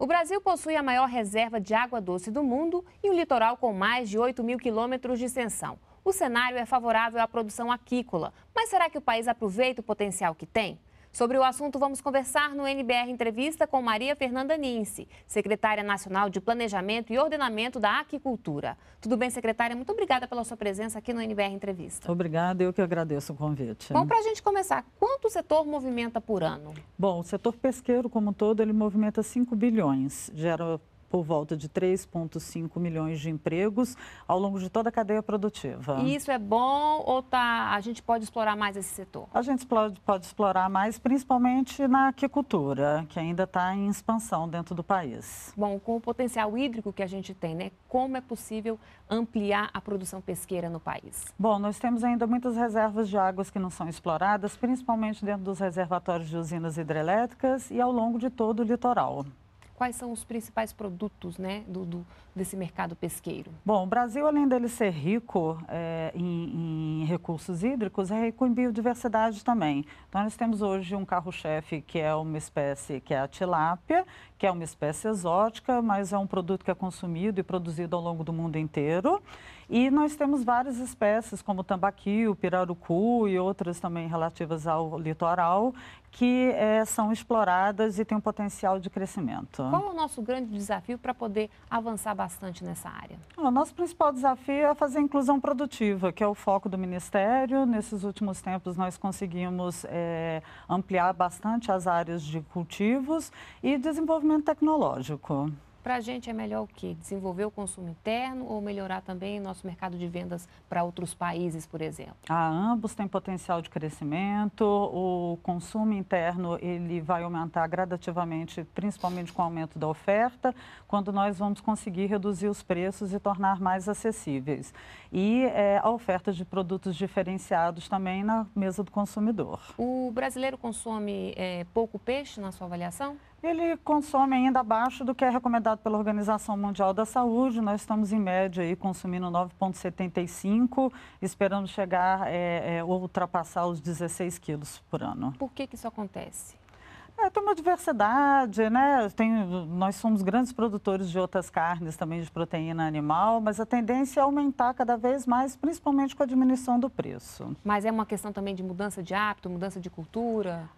O Brasil possui a maior reserva de água doce do mundo e um litoral com mais de 8 mil quilômetros de extensão. O cenário é favorável à produção aquícola, mas será que o país aproveita o potencial que tem? Sobre o assunto, vamos conversar no NBR Entrevista com Maria Fernanda Nince, secretária nacional de Planejamento e Ordenamento da Aquicultura. Tudo bem, secretária? Muito obrigada pela sua presença aqui no NBR Entrevista. Obrigada, eu que agradeço o convite. Bom, para a gente começar, quanto o setor movimenta por ano? Bom, o setor pesqueiro como um todo, ele movimenta 5 bilhões, gera por volta de 3,5 milhões de empregos ao longo de toda a cadeia produtiva. E isso é bom ou tá, a gente pode explorar mais esse setor? A gente pode, pode explorar mais, principalmente na aquicultura, que ainda está em expansão dentro do país. Bom, com o potencial hídrico que a gente tem, né, como é possível ampliar a produção pesqueira no país? Bom, nós temos ainda muitas reservas de águas que não são exploradas, principalmente dentro dos reservatórios de usinas hidrelétricas e ao longo de todo o litoral quais são os principais produtos né, do, do desse mercado pesqueiro? Bom, o Brasil, além dele ser rico é, em, em, recursos hídricos, é rico em biodiversidade também. Então, nós temos hoje um carro-chefe que é uma espécie, que é a tilápia, que é uma espécie exótica, mas é um produto que é consumido e produzido ao longo do mundo inteiro. E nós temos várias espécies, como o tambaqui, o pirarucu e outras também relativas ao litoral, que é, são exploradas e têm um potencial de crescimento. Qual é o nosso grande desafio para poder avançar bastante nessa área? O nosso principal desafio é fazer a inclusão produtiva, que é o foco do Ministério. Nesses últimos tempos, nós conseguimos é, ampliar bastante as áreas de cultivos e desenvolvimento tecnológico para a gente é melhor o quê? Desenvolver o consumo interno ou melhorar também nosso mercado de vendas para outros países, por exemplo? Ah, ambos têm potencial de crescimento. O consumo interno ele vai aumentar gradativamente, principalmente com o aumento da oferta, quando nós vamos conseguir reduzir os preços e tornar mais acessíveis. E é, a oferta de produtos diferenciados também na mesa do consumidor. O brasileiro consome é, pouco peixe, na sua avaliação? Ele consome ainda abaixo do que é recomendado pela Organização Mundial da Saúde. Nós estamos em média aí consumindo 9,75, esperando chegar é, é, ou ultrapassar os 16 quilos por ano. Por que, que isso acontece? É, tem uma diversidade, né? Tem, nós somos grandes produtores de outras carnes também, de proteína animal, mas a tendência é aumentar cada vez mais, principalmente com a diminuição do preço. Mas é uma questão também de mudança de hábito, mudança de cultura?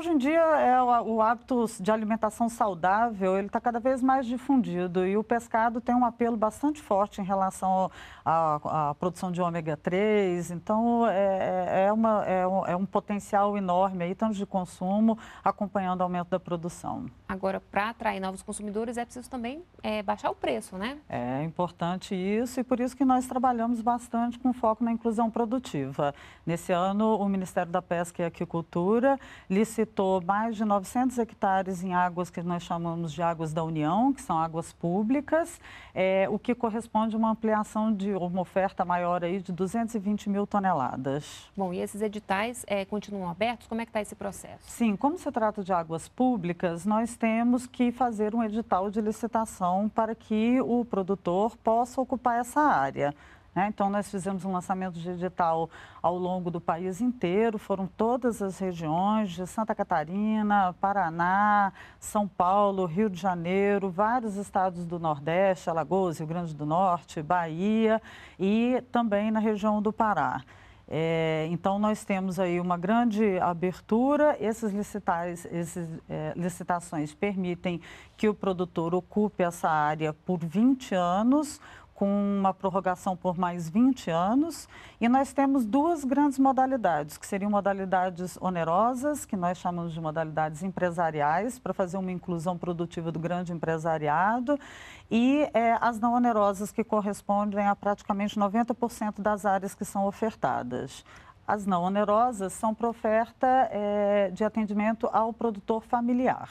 hoje em dia é, o, o hábito de alimentação saudável ele está cada vez mais difundido e o pescado tem um apelo bastante forte em relação à produção de ômega 3. Então é, é, é, uma, é, um, é um potencial enorme aí, tanto de consumo, acompanhando o aumento da produção. Agora, para atrair novos consumidores, é preciso também é, baixar o preço, né? É importante isso e por isso que nós trabalhamos bastante com foco na inclusão produtiva. Nesse ano, o Ministério da Pesca e Aquicultura licitou mais de 900 hectares em águas que nós chamamos de águas da União, que são águas públicas, é, o que corresponde a uma ampliação de uma oferta maior aí de 220 mil toneladas. Bom, e esses editais é, continuam abertos? Como é que está esse processo? Sim, como se trata de águas públicas, nós temos que fazer um edital de licitação para que o produtor possa ocupar essa área. Né? Então, nós fizemos um lançamento digital ao longo do país inteiro, foram todas as regiões de Santa Catarina, Paraná, São Paulo, Rio de Janeiro, vários estados do Nordeste, Alagoas, Rio Grande do Norte, Bahia e também na região do Pará. É, então, nós temos aí uma grande abertura. Essas licitais, esses, é, licitações permitem que o produtor ocupe essa área por 20 anos, com uma prorrogação por mais 20 anos. E nós temos duas grandes modalidades, que seriam modalidades onerosas, que nós chamamos de modalidades empresariais, para fazer uma inclusão produtiva do grande empresariado, e é, as não onerosas, que correspondem a praticamente 90% das áreas que são ofertadas. As não onerosas são para oferta é, de atendimento ao produtor familiar.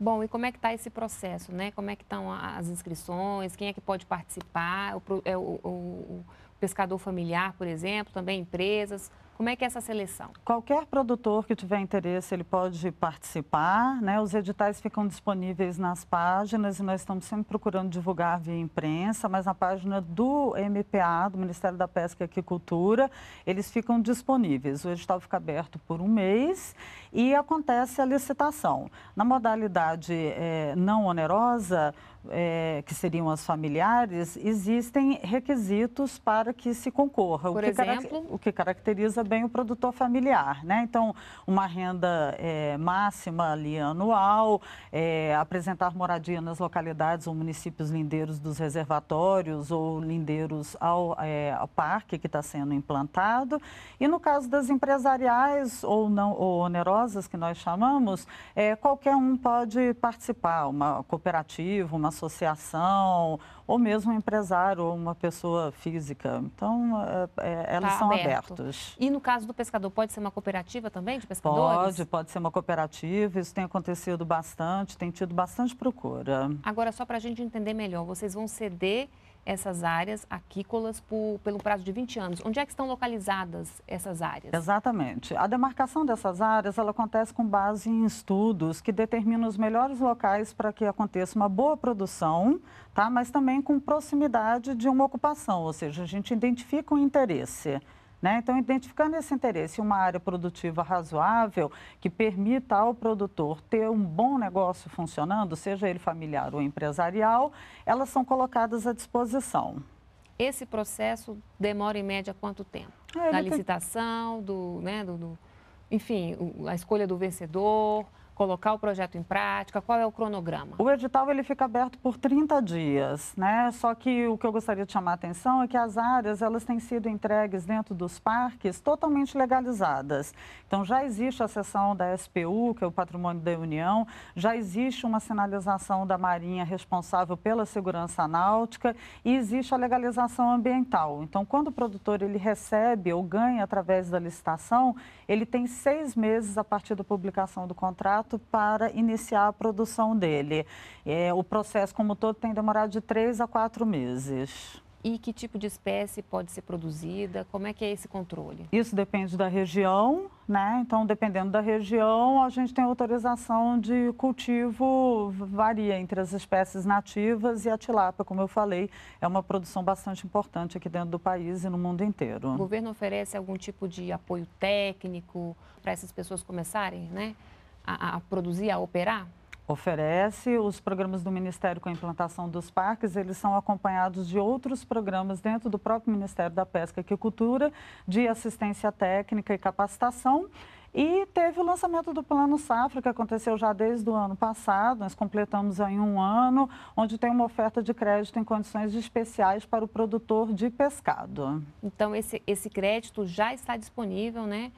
Bom, e como é que está esse processo, né? Como é que estão as inscrições? Quem é que pode participar? É, o, o, o pescador familiar, por exemplo, também empresas? Como é que é essa seleção? Qualquer produtor que tiver interesse, ele pode participar, né? Os editais ficam disponíveis nas páginas e nós estamos sempre procurando divulgar via imprensa, mas na página do MPA, do Ministério da Pesca e Aquicultura, eles ficam disponíveis. O edital fica aberto por um mês e acontece a licitação. Na modalidade é, não onerosa, é, que seriam as familiares, existem requisitos para que se concorra. Por o que exemplo? O que caracteriza bem o produtor familiar. Né? Então, uma renda é, máxima ali anual, é, apresentar moradia nas localidades ou municípios lindeiros dos reservatórios ou lindeiros ao, é, ao parque que está sendo implantado. E no caso das empresariais ou não ou onerosas, que nós chamamos, é, qualquer um pode participar, uma cooperativa, uma associação, ou mesmo um empresário ou uma pessoa física. Então, é, é elas tá são aberto. abertas. E no caso do pescador, pode ser uma cooperativa também de pescadores? Pode, pode ser uma cooperativa. Isso tem acontecido bastante, tem tido bastante procura. Agora, só para a gente entender melhor, vocês vão ceder essas áreas aquícolas por, pelo prazo de 20 anos. Onde é que estão localizadas essas áreas? Exatamente. A demarcação dessas áreas ela acontece com base em estudos que determinam os melhores locais para que aconteça uma boa produção, tá? mas também com proximidade de uma ocupação, ou seja, a gente identifica o um interesse. Né? Então, identificando esse interesse uma área produtiva razoável, que permita ao produtor ter um bom negócio funcionando, seja ele familiar ou empresarial, elas são colocadas à disposição. Esse processo demora em média quanto tempo? É, licitação, tem... do, né, do, do, enfim, a escolha do vencedor, colocar o projeto em prática? Qual é o cronograma? O edital ele fica aberto por 30 dias, né? Só que o que eu gostaria de chamar a atenção é que as áreas elas têm sido entregues dentro dos parques totalmente legalizadas. Então já existe a seção da SPU, que é o Patrimônio da União, já existe uma sinalização da Marinha responsável pela segurança náutica e existe a legalização ambiental. Então quando o produtor ele recebe ou ganha através da licitação, ele tem seis meses a partir da publicação do contrato para iniciar a produção dele. É, o processo, como todo, tem demorado de três a quatro meses. E que tipo de espécie pode ser produzida? Como é que é esse controle? Isso depende da região, né? Então, dependendo da região, a gente tem autorização de cultivo, varia entre as espécies nativas e a tilápia, como eu falei, é uma produção bastante importante aqui dentro do país e no mundo inteiro. O governo oferece algum tipo de apoio técnico para essas pessoas começarem, né? a, a produzir, a operar? oferece. Os programas do Ministério com a implantação dos parques, eles são acompanhados de outros programas dentro do próprio Ministério da Pesca e Agricultura, de assistência técnica e capacitação. E teve o lançamento do Plano Safra, que aconteceu já desde o ano passado, nós completamos em um ano, onde tem uma oferta de crédito em condições especiais para o produtor de pescado. Então, esse, esse crédito já está disponível né,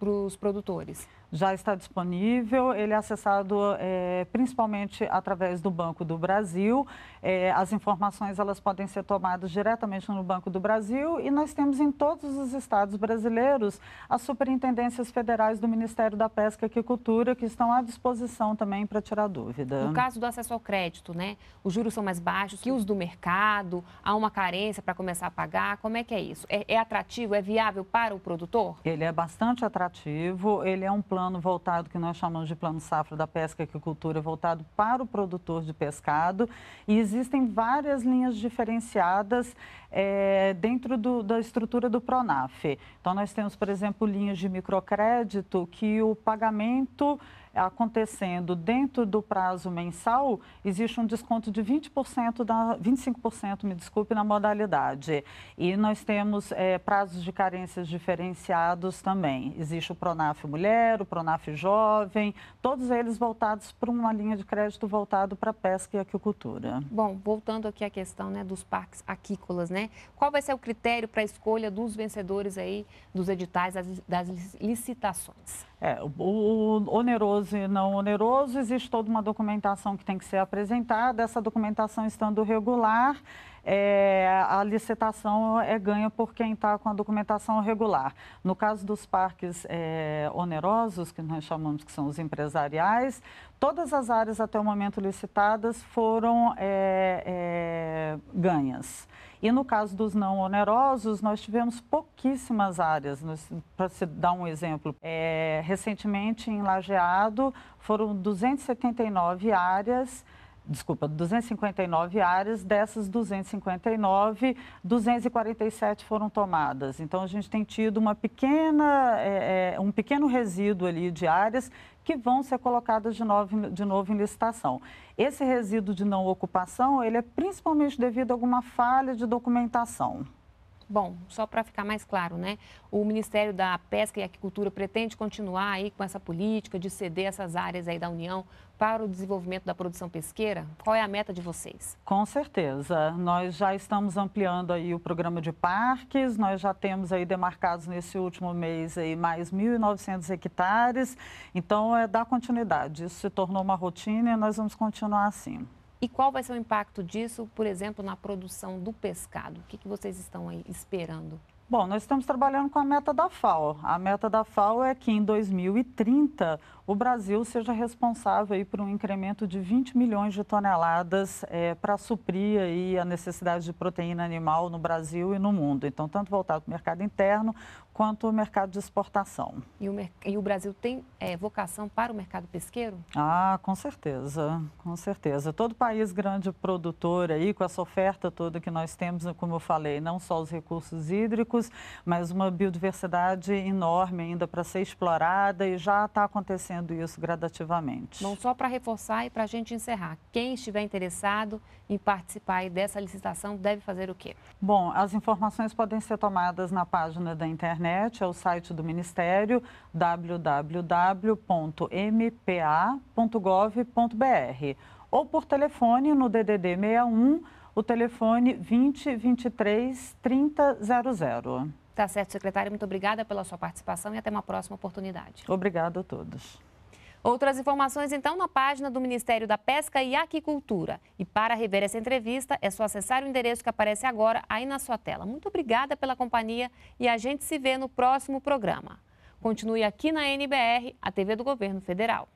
para os produtores? já está disponível. Ele é acessado é, principalmente através do Banco do Brasil. É, as informações elas podem ser tomadas diretamente no Banco do Brasil e nós temos em todos os estados brasileiros as superintendências federais do Ministério da Pesca e Agricultura que estão à disposição também para tirar dúvida. No caso do acesso ao crédito, né? Os juros são mais baixos que os do mercado. Há uma carência para começar a pagar. Como é que é isso? É, é atrativo? É viável para o produtor? Ele é bastante atrativo. Ele é um plano plano voltado, que nós chamamos de plano safra da pesca e aquicultura voltado para o produtor de pescado. E existem várias linhas diferenciadas é, dentro do, da estrutura do PRONAF. Então, nós temos, por exemplo, linhas de microcrédito que o pagamento acontecendo dentro do prazo mensal, existe um desconto de 20% da 25%, me desculpe, na modalidade. E nós temos é, prazos de carências diferenciados também. Existe o Pronaf Mulher, o Pronaf Jovem, todos eles voltados para uma linha de crédito voltado para pesca e aquicultura. Bom, voltando aqui à questão né, dos parques aquícolas, né? Qual vai ser o critério para a escolha dos vencedores aí dos editais, das licitações? É, o oneroso e não oneroso, existe toda uma documentação que tem que ser apresentada, essa documentação estando regular, é, a licitação é ganha por quem está com a documentação regular. No caso dos parques é, onerosos, que nós chamamos que são os empresariais, todas as áreas até o momento licitadas foram é, é ganhas. E no caso dos não onerosos, nós tivemos pouquíssimas áreas. Para se dar um exemplo, é, recentemente em Lajeado foram 279 áreas desculpa, 259 áreas, dessas 259, 247 foram tomadas. Então, a gente tem tido uma pequena, é, é, um pequeno resíduo ali de áreas que vão ser colocadas de novo, de novo em licitação. Esse resíduo de não ocupação, ele é principalmente devido a alguma falha de documentação. Bom, só para ficar mais claro, né? O Ministério da Pesca e Aquicultura pretende continuar aí com essa política de ceder essas áreas aí da União para o desenvolvimento da produção pesqueira? Qual é a meta de vocês? Com certeza. Nós já estamos ampliando aí o programa de parques, nós já temos aí demarcados nesse último mês aí mais 1.900 hectares. Então, é dar continuidade. Isso se tornou uma rotina e nós vamos continuar assim. E qual vai ser o impacto disso, por exemplo, na produção do pescado? O que, que vocês estão aí esperando? Bom, nós estamos trabalhando com a meta da FAO. A meta da FAO é que em 2030 o Brasil seja responsável aí por um incremento de 20 milhões de toneladas é, para suprir aí a necessidade de proteína animal no Brasil e no mundo. Então, tanto voltado para o mercado interno quanto o mercado de exportação. E o, e o Brasil tem é, vocação para o mercado pesqueiro? Ah, com certeza, com certeza. Todo país grande produtor aí, com essa oferta toda que nós temos, como eu falei, não só os recursos hídricos, mas uma biodiversidade enorme ainda para ser explorada e já está acontecendo isso gradativamente. Bom, só para reforçar e para a gente encerrar, quem estiver interessado em participar dessa licitação deve fazer o quê? Bom, as informações podem ser tomadas na página da internet internet é o site do Ministério, www.mpa.gov.br, ou por telefone no DDD 61, o telefone 20 23 3000. Tá certo, secretário. Muito obrigada pela sua participação e até uma próxima oportunidade. Obrigado a todos. Outras informações, então, na página do Ministério da Pesca e Aquicultura. E para rever essa entrevista, é só acessar o endereço que aparece agora aí na sua tela. Muito obrigada pela companhia e a gente se vê no próximo programa. Continue aqui na NBR, a TV do Governo Federal.